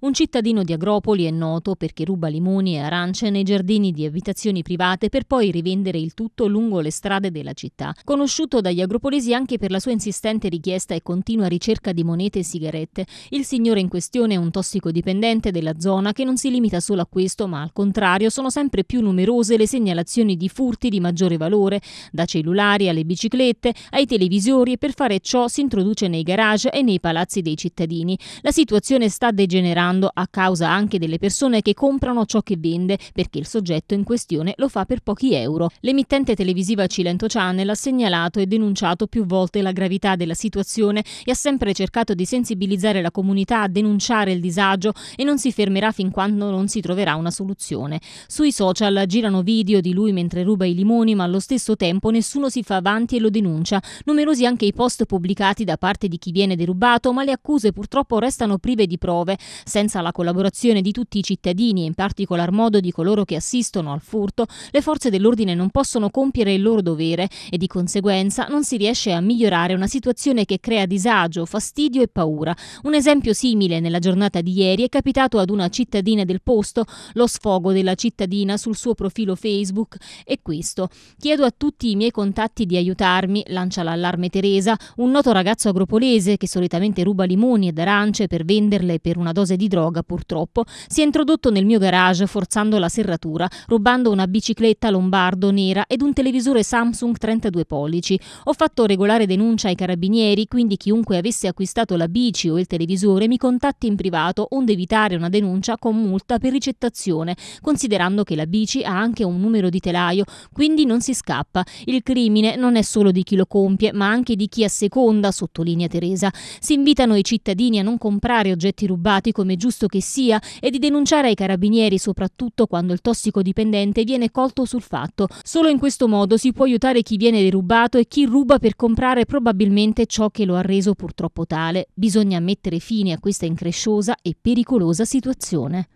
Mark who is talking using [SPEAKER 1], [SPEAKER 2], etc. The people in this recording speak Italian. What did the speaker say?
[SPEAKER 1] Un cittadino di Agropoli è noto perché ruba limoni e arance nei giardini di abitazioni private per poi rivendere il tutto lungo le strade della città. Conosciuto dagli agropolesi anche per la sua insistente richiesta e continua ricerca di monete e sigarette, il signore in questione è un tossicodipendente della zona che non si limita solo a questo, ma al contrario sono sempre più numerose le segnalazioni di furti di maggiore valore, da cellulari alle biciclette, ai televisori e per fare ciò si introduce nei garage e nei palazzi dei cittadini. La situazione sta degenerando aumentando a causa anche delle persone che comprano ciò che vende perché il soggetto in questione lo fa per pochi euro. L'emittente televisiva Cilento Channel ha segnalato e denunciato più volte la gravità della situazione e ha sempre cercato di sensibilizzare la comunità a denunciare il disagio e non si fermerà fin quando non si troverà una soluzione. Sui social girano video di lui mentre ruba i limoni ma allo stesso tempo nessuno si fa avanti e lo denuncia. Numerosi anche i post pubblicati da parte di chi viene derubato ma le accuse purtroppo restano prive di prove. Se senza la collaborazione di tutti i cittadini e in particolar modo di coloro che assistono al furto, le forze dell'ordine non possono compiere il loro dovere e di conseguenza non si riesce a migliorare una situazione che crea disagio, fastidio e paura. Un esempio simile nella giornata di ieri è capitato ad una cittadina del posto, lo sfogo della cittadina sul suo profilo Facebook è questo. Chiedo a tutti i miei contatti di aiutarmi, lancia l'allarme Teresa, un noto ragazzo agropolese che solitamente ruba limoni ed arance per venderle per una dose di droga purtroppo, si è introdotto nel mio garage forzando la serratura, rubando una bicicletta lombardo nera ed un televisore Samsung 32 pollici. Ho fatto regolare denuncia ai carabinieri, quindi chiunque avesse acquistato la bici o il televisore mi contatti in privato, onde evitare una denuncia con multa per ricettazione, considerando che la bici ha anche un numero di telaio, quindi non si scappa. Il crimine non è solo di chi lo compie, ma anche di chi asseconda, sottolinea Teresa. Si invitano i cittadini a non comprare oggetti rubati come giusto che sia, e di denunciare ai carabinieri soprattutto quando il tossicodipendente viene colto sul fatto. Solo in questo modo si può aiutare chi viene derubato e chi ruba per comprare probabilmente ciò che lo ha reso purtroppo tale. Bisogna mettere fine a questa incresciosa e pericolosa situazione.